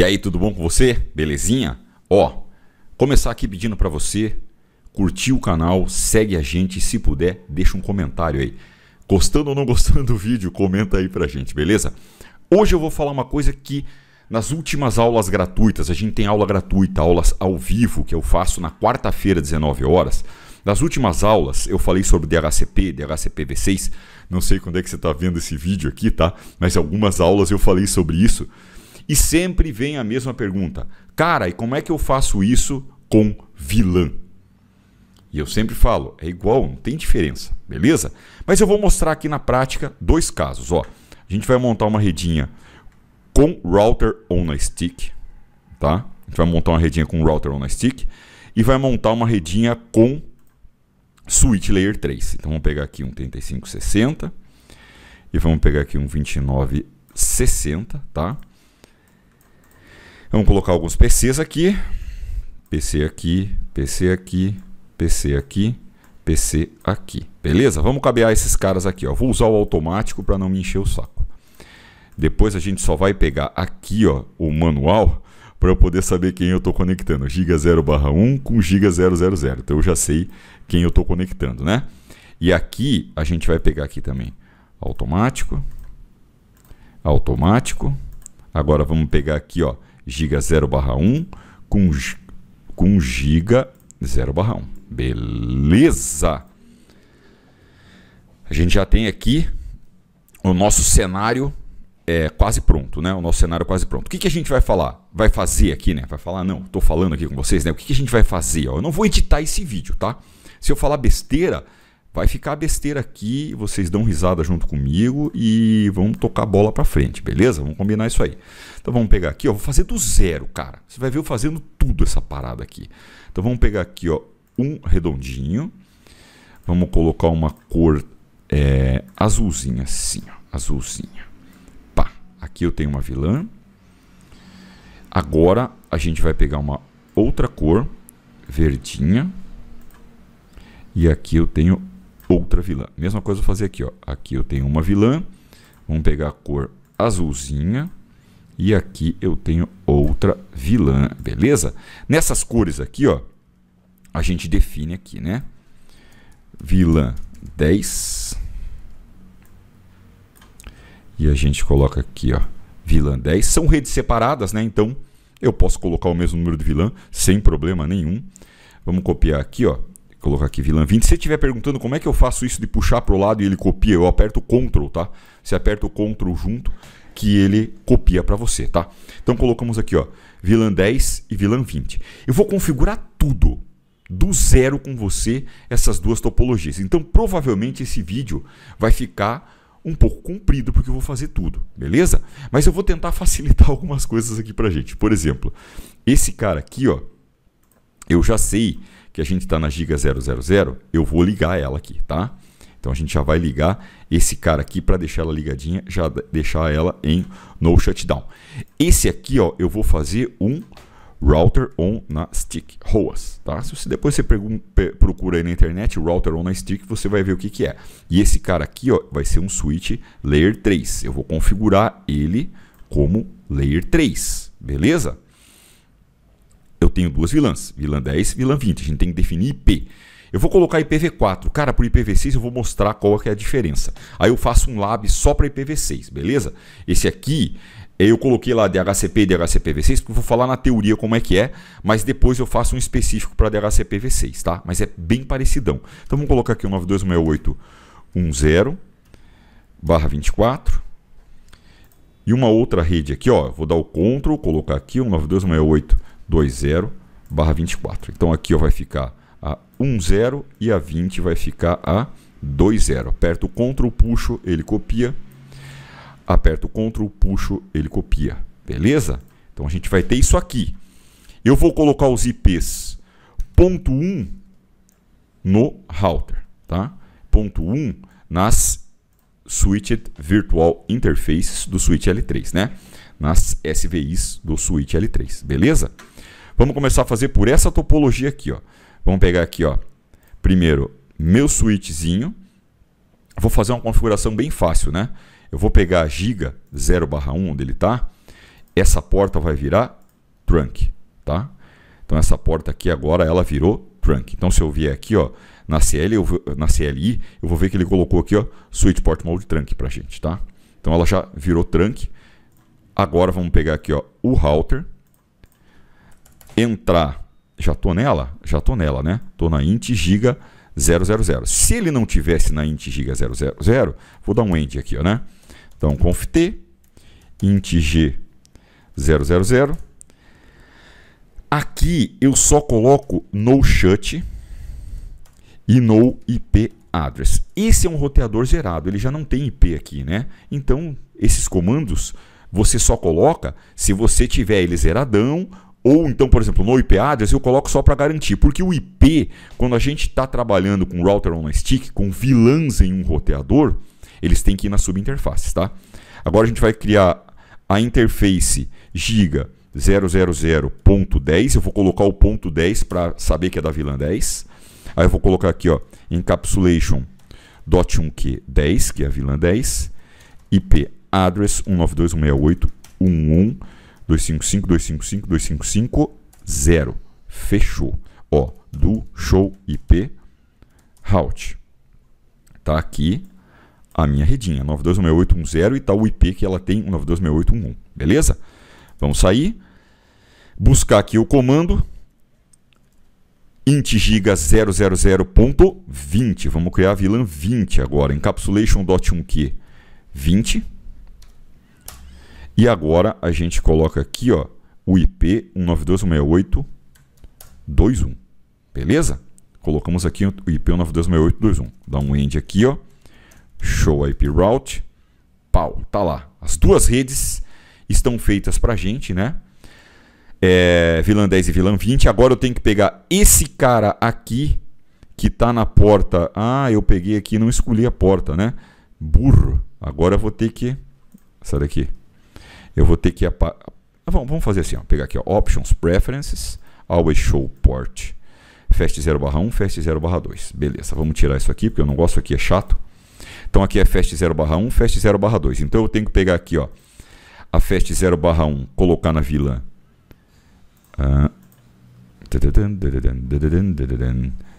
E aí, tudo bom com você? Belezinha? Ó, começar aqui pedindo para você curtir o canal, segue a gente e se puder, deixa um comentário aí. Gostando ou não gostando do vídeo, comenta aí pra gente, beleza? Hoje eu vou falar uma coisa que nas últimas aulas gratuitas, a gente tem aula gratuita, aulas ao vivo que eu faço na quarta-feira, 19 horas. Nas últimas aulas eu falei sobre DHCP, DHCP V6. Não sei quando é que você está vendo esse vídeo aqui, tá? Mas algumas aulas eu falei sobre isso. E sempre vem a mesma pergunta: cara, e como é que eu faço isso com vilã? E eu sempre falo, é igual, não tem diferença, beleza? Mas eu vou mostrar aqui na prática dois casos, ó. A gente vai montar uma redinha com router on a stick, tá? A gente vai montar uma redinha com router on a stick e vai montar uma redinha com switch layer 3. Então vamos pegar aqui um 3560 e vamos pegar aqui um 2960, tá? Vamos colocar alguns PCs aqui. PC aqui, PC aqui, PC aqui, PC aqui. Beleza? Vamos cabear esses caras aqui. Ó. Vou usar o automático para não me encher o saco. Depois a gente só vai pegar aqui ó, o manual para eu poder saber quem eu estou conectando. Giga 0 barra 1 com Giga 000. Então eu já sei quem eu estou conectando, né? E aqui a gente vai pegar aqui também automático, automático. Agora vamos pegar aqui, ó, giga 0/1 com, com giga 0/1. Beleza! A gente já tem aqui o nosso cenário é quase pronto, né? O nosso cenário quase pronto. O que, que a gente vai falar? Vai fazer aqui, né? Vai falar, não, estou falando aqui com vocês, né? O que, que a gente vai fazer? Ó, eu não vou editar esse vídeo, tá? Se eu falar besteira, vai ficar besteira aqui, vocês dão risada junto comigo e vamos tocar a bola para frente, beleza? Vamos combinar isso aí. Então vamos pegar aqui, ó, vou fazer do zero, cara. Você vai ver eu fazendo tudo essa parada aqui. Então vamos pegar aqui, ó, um redondinho. Vamos colocar uma cor é, azulzinha assim, ó, azulzinha. Pá, aqui eu tenho uma vilã. Agora a gente vai pegar uma outra cor, verdinha. E aqui eu tenho outra vilã. Mesma coisa eu vou fazer aqui, ó. Aqui eu tenho uma vilã. Vamos pegar a cor azulzinha. E aqui eu tenho outra vilã, beleza? Nessas cores aqui, ó, a gente define aqui, né? Vilã 10. E a gente coloca aqui, ó, vilã 10. São redes separadas, né? Então, eu posso colocar o mesmo número de vilã sem problema nenhum. Vamos copiar aqui, ó, colocar aqui vilã 20. Se você estiver perguntando como é que eu faço isso de puxar para o lado e ele copia, eu aperto Ctrl, tá? Você aperta o Ctrl junto que ele copia para você, tá? Então colocamos aqui, ó, vilã 10 e vilã 20. Eu vou configurar tudo do zero com você essas duas topologias. Então provavelmente esse vídeo vai ficar um pouco comprido porque eu vou fazer tudo, beleza? Mas eu vou tentar facilitar algumas coisas aqui pra gente. Por exemplo, esse cara aqui, ó, eu já sei que a gente está na Giga 000, eu vou ligar ela aqui, tá? Então a gente já vai ligar esse cara aqui para deixar ela ligadinha, já deixar ela em no shutdown. Esse aqui, ó, eu vou fazer um router on na stick, ROAS, tá? Se você depois você procura aí na internet router on na stick, você vai ver o que que é. E esse cara aqui, ó, vai ser um switch layer 3. Eu vou configurar ele como layer 3, beleza? tenho duas vilãs, vilã 10 e vilã 20. A gente tem que definir IP. Eu vou colocar IPv4. Cara, por IPv6 eu vou mostrar qual é, é a diferença. Aí eu faço um lab só para IPv6, beleza? Esse aqui eu coloquei lá DHCP e DHCPv6, porque eu vou falar na teoria como é que é, mas depois eu faço um específico para DHCPv6, tá? Mas é bem parecidão. Então vamos colocar aqui o 926810 24 e uma outra rede aqui, ó. Vou dar o CTRL, colocar aqui o 926820 barra 24. Então aqui ó, vai ficar a 10 e a 20 vai ficar a 20. Aperto o CTRL, puxo, ele copia. Aperto o CTRL, puxo, ele copia. Beleza? Então a gente vai ter isso aqui. Eu vou colocar os IPs ponto 1 no router, tá? Ponto 1 nas Switched Virtual Interfaces do switch L3, né? Nas SVIs do switch L3, beleza? Vamos começar a fazer por essa topologia aqui, ó. Vamos pegar aqui, ó. Primeiro, meu switchzinho. Vou fazer uma configuração bem fácil, né? Eu vou pegar a giga 0/1 onde ele tá. Essa porta vai virar trunk, tá? Então essa porta aqui agora ela virou trunk. Então se eu vier aqui, ó, na CL, eu vou, na CLI, eu vou ver que ele colocou aqui, ó, switch port mode trunk pra gente, tá? Então ela já virou trunk. Agora vamos pegar aqui, ó, o router entrar, já estou nela, já estou nela, né? Estou na int giga 000. Se ele não tivesse na int giga 000, vou dar um end aqui, ó, né? Então, conf t, int g 000. Aqui eu só coloco no shut e no IP address. Esse é um roteador zerado, ele já não tem IP aqui, né? Então, esses comandos você só coloca se você tiver ele zeradão ou então, por exemplo, no IP address eu coloco só para garantir, porque o IP, quando a gente está trabalhando com router on stick, com VLANs em um roteador, eles têm que ir nas subinterfaces, tá? Agora a gente vai criar a interface giga 000.10, eu vou colocar o ponto 10 para saber que é da VLAN 10. Aí eu vou colocar aqui, ó, encapsulation.1q10, que é a VLAN 10, IP address 192.168.11 255, 255, 255, 0. Fechou. Ó, do show IP route. Tá aqui a minha redinha, 926810 e tal tá o IP que ela tem, 926811. Beleza? Vamos sair. Buscar aqui o comando intgiga 000.20. Vamos criar a VLAN 20 agora. Encapsulation.1q 20. E agora a gente coloca aqui ó, o IP 192.168.21. Beleza? Colocamos aqui o IP 192.168.21. Dá um end aqui, ó. Show IP route. Pau, tá lá. As duas redes estão feitas pra gente, né? É, vilã 10 e vilã 20. Agora eu tenho que pegar esse cara aqui que tá na porta. Ah, eu peguei aqui e não escolhi a porta, né? Burro. Agora eu vou ter que. Sai daqui eu vou ter que... Vamos fazer assim, ó, pegar aqui, ó, Options, Preferences, Always Show Port, Fast 0 barra 1, Fast 0 barra 2. Beleza, vamos tirar isso aqui, porque eu não gosto, aqui é chato. Então aqui é Fast 0 barra 1, Fast 0 barra 2. Então eu tenho que pegar aqui, ó, a Fast 0 barra 1, colocar na vila... Uh,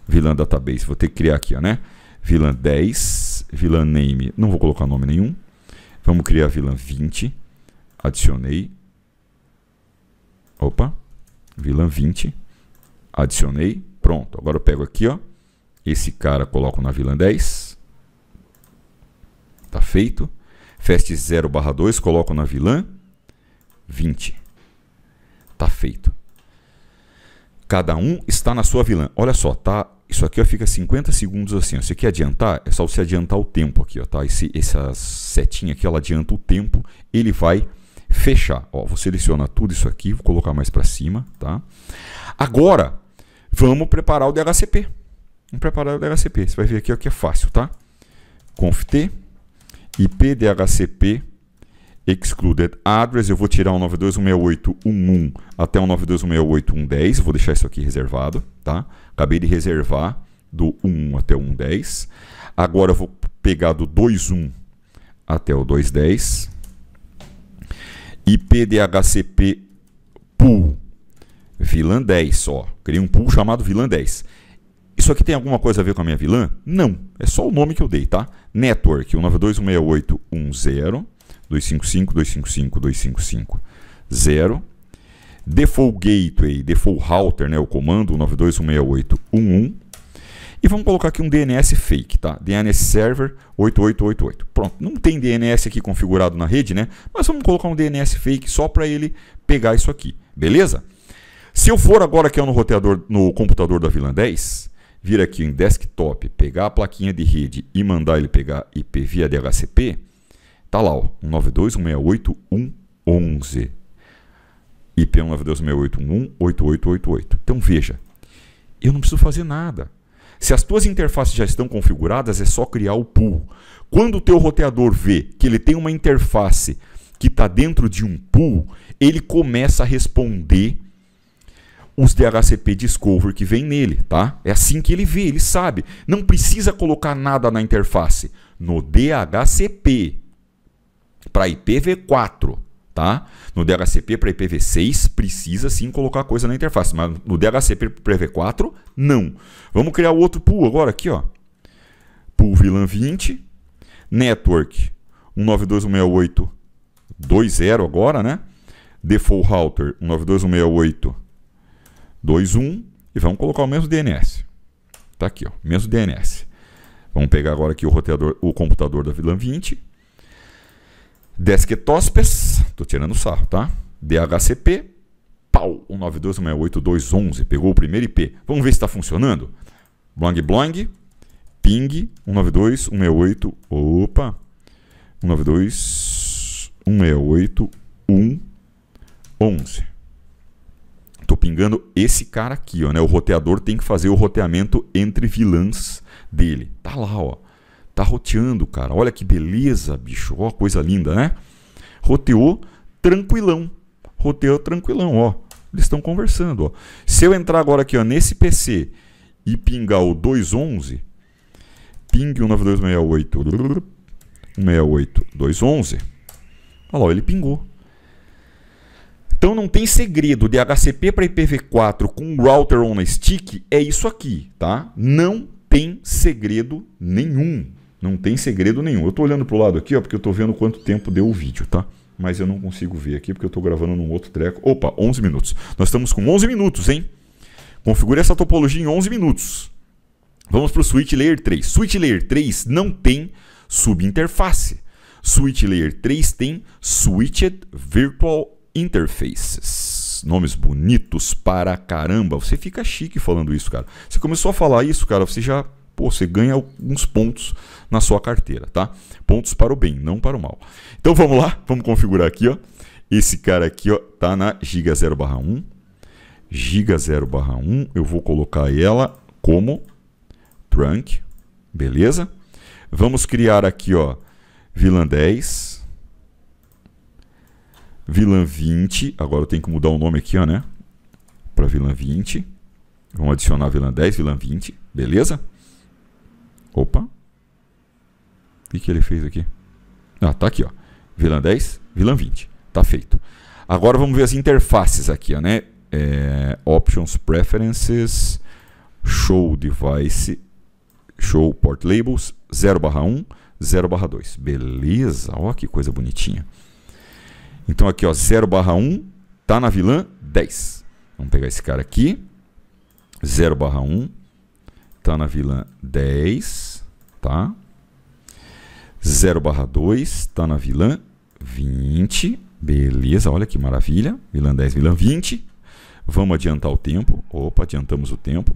VLAN database, vou ter que criar aqui, ó, né? Vilã 10, vilã name, não vou colocar nome nenhum. Vamos criar vilã 20 adicionei. Opa, vilã 20. Adicionei. Pronto. Agora eu pego aqui, ó. Esse cara coloco na vilã 10. Tá feito. Fest 0 barra 2, coloco na vilã 20. Tá feito. Cada um está na sua vilã. Olha só, tá? Isso aqui ó, fica 50 segundos assim. Ó. Se você quer adiantar, é só você adiantar o tempo aqui, ó, tá? Esse, essa setinha aqui, ela adianta o tempo. Ele vai fechar. Ó, vou selecionar tudo isso aqui, vou colocar mais para cima, tá? Agora, vamos preparar o DHCP. Vamos preparar o DHCP. Você vai ver aqui o que é fácil, tá? Conft IP DHCP excluded address, eu vou tirar o 9216811 até o 921681110, vou deixar isso aqui reservado, tá? Acabei de reservar do 11 até o 110. Agora eu vou pegar do 21 até o 210 IPDHCP Pool. Vilã 10 só. Criei um pool chamado Vilã 10. Isso aqui tem alguma coisa a ver com a minha vilã? Não. É só o nome que eu dei, tá? Network 192.168.1.0 255, 255, 255, 0. Default Gateway, Default Router, né, o comando 192.168.1.1 e vamos colocar aqui um DNS fake, tá? DNS Server 8888. Pronto, não tem DNS aqui configurado na rede, né? Mas vamos colocar um DNS fake só para ele pegar isso aqui, beleza? Se eu for agora aqui no roteador, no computador da VLAN 10, vir aqui em desktop, pegar a plaquinha de rede e mandar ele pegar IP via DHCP, tá lá, ó, 192.168.111. IP 192.168.111, 8888. Então veja, eu não preciso fazer nada. Se as tuas interfaces já estão configuradas, é só criar o pool. Quando o teu roteador vê que ele tem uma interface que está dentro de um pool, ele começa a responder os DHCP Discover que vem nele, tá? É assim que ele vê, ele sabe. Não precisa colocar nada na interface. No DHCP para IPv4 tá? No DHCP para IPv6 precisa sim colocar coisa na interface, mas no DHCP para IPv4 não. Vamos criar outro pool agora aqui, ó. Pool VLAN 20 network 192.168.20 agora, né? Default router 192.168.21 e vamos colocar o mesmo DNS. Tá aqui, ó, mesmo DNS. Vamos pegar agora aqui o roteador, o computador da VLAN 20 Desquetospes, tô tirando sarro, tá? DHCP, pau, 192.168.2.11, pegou o primeiro IP. Vamos ver se está funcionando? Blong Blong, ping, 192.168, opa, 192.168.1.11. Tô pingando esse cara aqui, ó, né? O roteador tem que fazer o roteamento entre vilãs dele. Tá lá, ó. Tá roteando, cara. Olha que beleza, bicho. Ó, coisa linda, né? Roteou tranquilão. Roteou tranquilão, ó. Eles estão conversando, ó. Se eu entrar agora aqui, ó, nesse PC e pingar o 211, ping 19268, 168, 211. Olha lá, ele pingou. Então não tem segredo de HCP para IPv4 com router on a stick, é isso aqui, tá? Não tem segredo nenhum. Não tem segredo nenhum. Eu estou olhando para o lado aqui, ó, porque eu estou vendo quanto tempo deu o vídeo, tá? Mas eu não consigo ver aqui porque eu estou gravando num outro treco. Opa, 11 minutos. Nós estamos com 11 minutos, hein? Configure essa topologia em 11 minutos. Vamos para o Switch Layer 3. Switch Layer 3 não tem subinterface. Switch Layer 3 tem Switched Virtual Interfaces. Nomes bonitos para caramba. Você fica chique falando isso, cara. Você começou a falar isso, cara, você já pô, você ganha alguns pontos na sua carteira, tá? Pontos para o bem, não para o mal. Então vamos lá, vamos configurar aqui, ó. Esse cara aqui, ó, tá na Giga 0 barra 1. Giga 0 barra 1, eu vou colocar ela como trunk, beleza? Vamos criar aqui, ó, vilã 10, vilã 20, agora eu tenho que mudar o nome aqui, ó, né? Para vilã 20. Vamos adicionar vilã 10, vilã 20, beleza? Opa. O que, ele fez aqui? Ah, tá aqui, ó. Vilã 10, vilã 20. Tá feito. Agora vamos ver as interfaces aqui, ó, né? É, options, preferences, show device, show port labels, 0/1, barra 0/2. barra Beleza, ó que coisa bonitinha. Então aqui, ó, 0/1 barra tá na vilã 10. Vamos pegar esse cara aqui. 0/1 barra está na vila 10, tá? 0 barra 2, está na vilã 20. Beleza, olha que maravilha. Vilã 10, vilã 20. Vamos adiantar o tempo. Opa, adiantamos o tempo.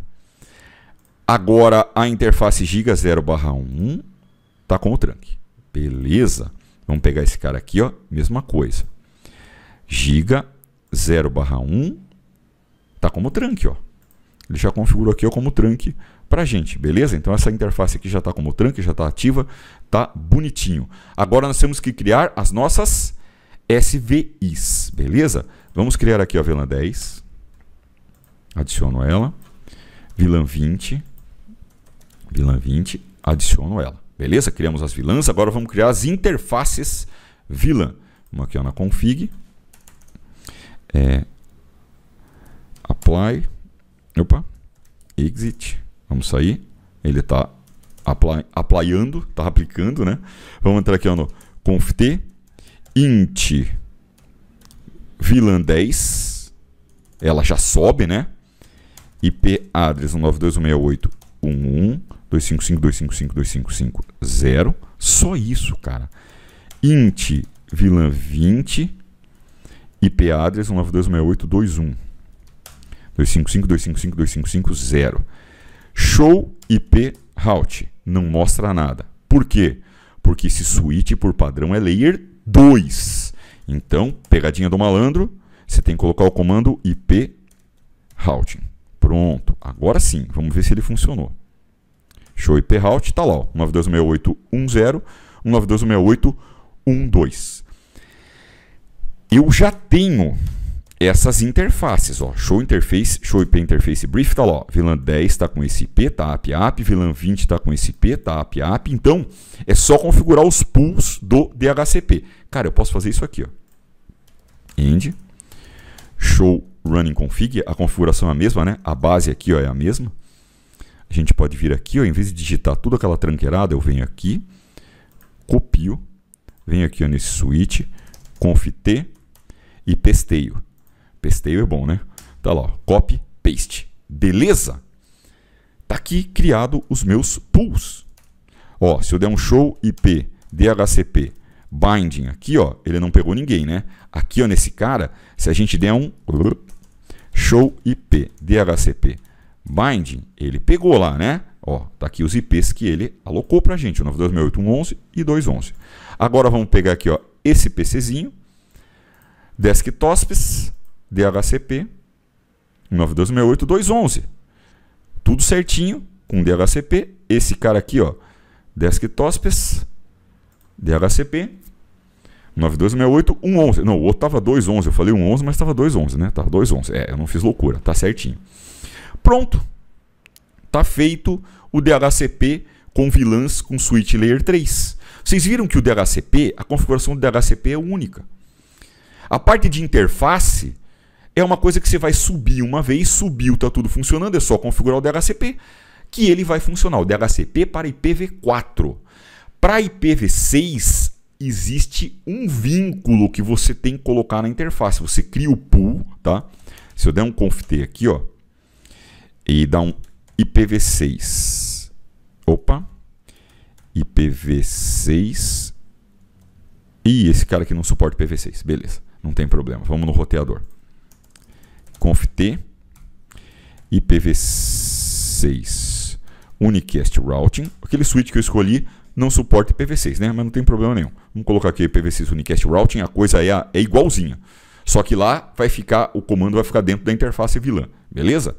Agora a interface giga 0 barra 1 está com o trunk. Beleza. Vamos pegar esse cara aqui, ó. Mesma coisa. Giga 0 barra 1 está com o trunk, ó. Ele já configurou aqui como trunk para gente, beleza? Então essa interface aqui já está como trunk, já está ativa, tá bonitinho. Agora nós temos que criar as nossas SVIs, beleza? Vamos criar aqui a VLAN 10, adiciono ela, VLAN 20, VLAN 20, adiciono ela, beleza? Criamos as VLANs, agora vamos criar as interfaces VLAN. Vamos aqui ó, na config, é, apply, Opa. Exit. Vamos sair. Ele está aplaiando, está aplicando, né? Vamos entrar aqui ó, no conft int VLAN 10. Ela já sobe, né? IP address 192.168.11 255.255.255.0 Só isso, cara. Int VLAN 20 IP address 192.168.21 255 255 255 0. Show IP route não mostra nada. Por quê? Porque esse switch por padrão é layer 2. Então, pegadinha do malandro, você tem que colocar o comando IP routing. Pronto, agora sim, vamos ver se ele funcionou. Show IP route, está lá, 9268810, 12. Eu já tenho essas interfaces, ó, show interface, show IP interface brief, tá lá, ó, VLAN 10 está com esse IP, tá app app, VLAN 20 está com esse IP, tá app app, então é só configurar os pools do DHCP. Cara, eu posso fazer isso aqui, ó, end, show running config, a configuração é a mesma, né, a base aqui, ó, é a mesma. A gente pode vir aqui, ó, em vez de digitar tudo aquela tranqueirada, eu venho aqui, copio, venho aqui ó, nesse switch, config t e pesteio. Pesteio é bom, né? Tá lá, copy, paste. Beleza? Tá aqui criado os meus pools. Ó, se eu der um show IP DHCP binding aqui, ó, ele não pegou ninguém, né? Aqui, ó, nesse cara, se a gente der um show IP DHCP binding, ele pegou lá, né? Ó, tá aqui os IPs que ele alocou pra gente, o 928.1.11 e 2.11. Agora vamos pegar aqui, ó, esse PCzinho, desktops, DHCP 9268211. Tudo certinho com DHCP. Esse cara aqui, ó, Desktops DHCP 9268111. Não, o outro tava 211. Eu falei 11, mas tava 211, né? Tava 211. É, eu não fiz loucura, tá certinho. Pronto. Tá feito o DHCP com VLANs com switch layer 3. Vocês viram que o DHCP, a configuração do DHCP é única. A parte de interface é uma coisa que você vai subir uma vez, subiu, está tudo funcionando, é só configurar o DHCP, que ele vai funcionar. O DHCP para IPv4. Para IPv6, existe um vínculo que você tem que colocar na interface. Você cria o pool, tá? Se eu der um conft aqui, ó, e dar um IPv6. Opa. IPv6. E esse cara aqui não suporta IPv6. Beleza, não tem problema. Vamos no roteador conft IPv6 Unicast Routing. Aquele switch que eu escolhi não suporta IPv6, né? Mas não tem problema nenhum. Vamos colocar aqui IPv6 Unicast Routing, a coisa é, é igualzinha. Só que lá vai ficar, o comando vai ficar dentro da interface VLAN, beleza?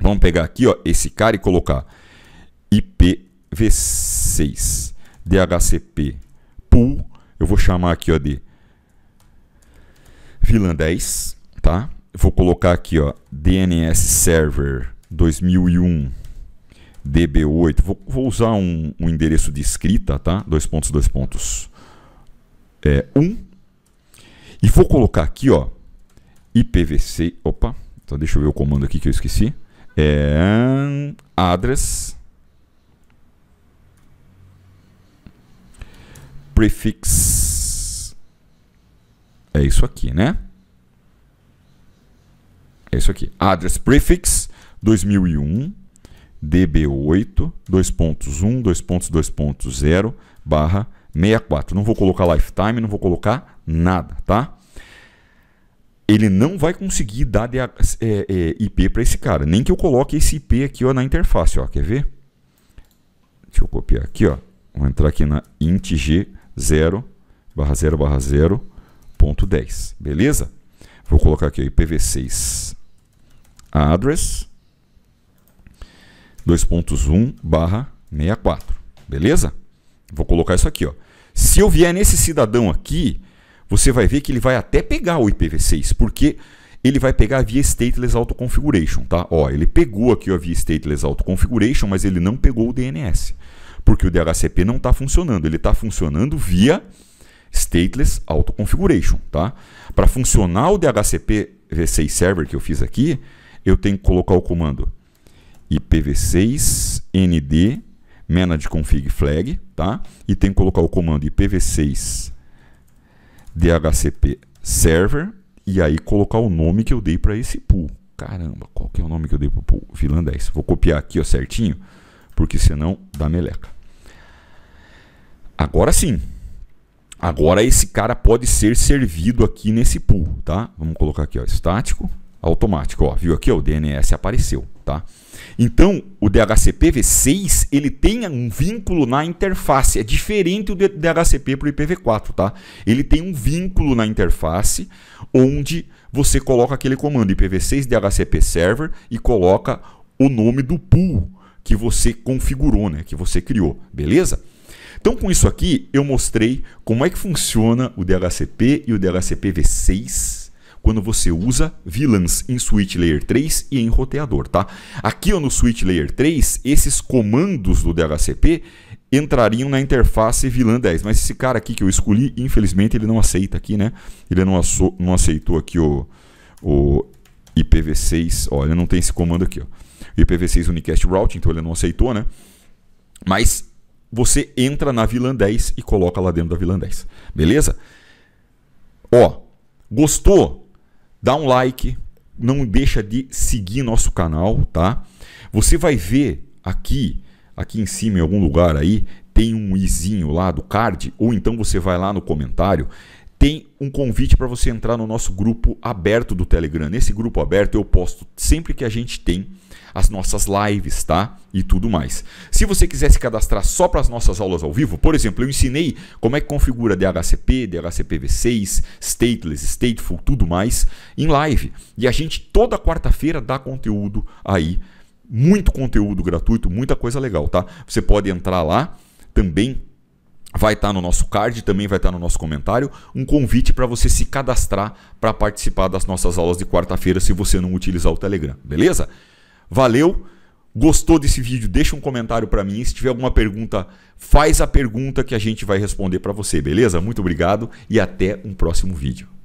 Vamos pegar aqui ó, esse cara e colocar IPv6 DHCP pool. Eu vou chamar aqui ó, de VLAN 10, tá? vou colocar aqui, ó, DNS Server 2001 DB8. Vou, vou usar um, um, endereço de escrita, tá? Dois pontos, dois pontos. É, um. E vou colocar aqui, ó, IPVC. Opa, então deixa eu ver o comando aqui que eu esqueci. É, address. Prefix. É isso aqui, né? É isso aqui. Address prefix 2001 db8 2.1 2.2.0 barra 64. Não vou colocar lifetime, não vou colocar nada, tá? Ele não vai conseguir dar é, é, IP para esse cara. Nem que eu coloque esse IP aqui ó, na interface. Ó. Quer ver? Deixa eu copiar aqui. Ó. Vou entrar aqui na intg 0 barra 0 barra 0 ponto 10. Beleza? Vou colocar aqui o IPv6 address, dois barra 64. Beleza? Vou colocar isso aqui. Ó. Se eu vier nesse cidadão aqui, você vai ver que ele vai até pegar o IPv6, porque ele vai pegar via stateless configuration tá? Ó, ele pegou aqui a via stateless configuration mas ele não pegou o DNS, porque o DHCP não está funcionando. Ele está funcionando via stateless configuration tá? Para funcionar o DHCP v6 server que eu fiz aqui, eu tenho que colocar o comando IPv6ND manage config flag, tá? E tem que colocar o comando IPv6 DHCP server e aí colocar o nome que eu dei para esse pool. Caramba, qual que é o nome que eu dei para o pool? 10. Vou copiar aqui, ó, certinho, porque senão dá meleca. Agora sim. Agora esse cara pode ser servido aqui nesse pool, tá? Vamos colocar aqui, ó, estático automático, ó, viu aqui, ó, o DNS apareceu, tá? Então, o DHCP-V6, ele tem um vínculo na interface, é diferente do DHCP para o IPv4, tá? Ele tem um vínculo na interface, onde você coloca aquele comando IPv6 DHCP Server e coloca o nome do pool que você configurou, né, que você criou, beleza? Então, com isso aqui, eu mostrei como é que funciona o DHCP e o DHCP-V6, quando você usa VLANs em switch layer 3 e em roteador, tá? Aqui ó, no switch layer 3, esses comandos do DHCP entrariam na interface VLAN 10, mas esse cara aqui que eu escolhi, infelizmente ele não aceita aqui, né? Ele não, não aceitou aqui o, o IPv6, olha, não tem esse comando aqui, ó. IPv6 Unicast Route, então ele não aceitou, né? Mas você entra na VLAN 10 e coloca lá dentro da VLAN 10. Beleza? Ó, gostou? dá um like, não deixa de seguir nosso canal, tá? Você vai ver aqui, aqui em cima em algum lugar aí, tem um izinho lá do card, ou então você vai lá no comentário tem um convite para você entrar no nosso grupo aberto do Telegram. Nesse grupo aberto eu posto sempre que a gente tem as nossas lives, tá? E tudo mais. Se você quiser se cadastrar só para as nossas aulas ao vivo, por exemplo, eu ensinei como é que configura DHCP, DHCPv6, stateless, stateful, tudo mais em live. E a gente toda quarta-feira dá conteúdo aí, muito conteúdo gratuito, muita coisa legal, tá? Você pode entrar lá também vai estar tá no nosso card, também vai estar tá no nosso comentário, um convite para você se cadastrar para participar das nossas aulas de quarta-feira se você não utilizar o Telegram, beleza? Valeu! Gostou desse vídeo? Deixa um comentário para mim. Se tiver alguma pergunta, faz a pergunta que a gente vai responder para você, beleza? Muito obrigado e até um próximo vídeo.